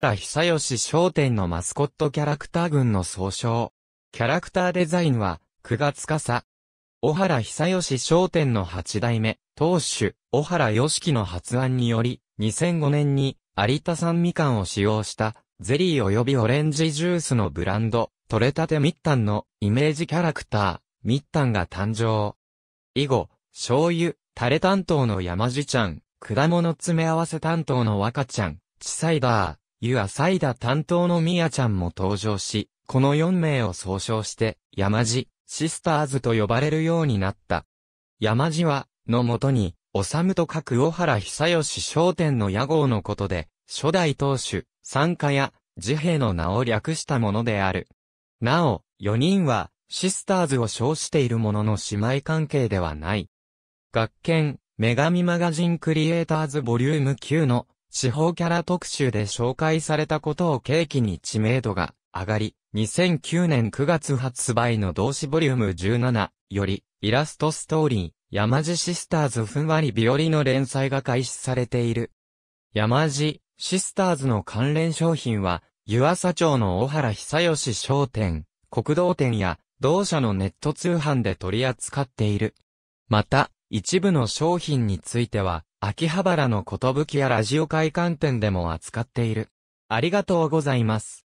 田久吉商店のマスコットキャラクター群の総称。キャラクターデザインは、九月司。小原久吉商店の8代目、当主、小原良樹の発案により、2005年に、有田産みかんを使用した、ゼリー及びオレンジジュースのブランド、取れたてミッタンのイメージキャラクター、ミッタンが誕生。以後、醤油、タレ担当の山地ちゃん、果物詰め合わせ担当の若ちゃん、チサイダー、湯浅井田担当のミやちゃんも登場し、この4名を総称して、山地、シスターズと呼ばれるようになった。山地は、のもとに、おさむと書く小原久義商店の屋号のことで、初代当主、参加や、自閉の名を略したものである。なお、4人は、シスターズを称しているものの姉妹関係ではない。学研、女神マガジンクリエイターズボリューム9の地方キャラ特集で紹介されたことを契機に知名度が上がり、2009年9月発売の同詞ボリューム17より、イラストストーリー、山地シスターズふんわり日和の連載が開始されている。山地シスターズの関連商品は、湯浅町の小原久吉商店、国道店や、同社のネット通販で取り扱っている。また、一部の商品については、秋葉原のことぶきやラジオ会館店でも扱っている。ありがとうございます。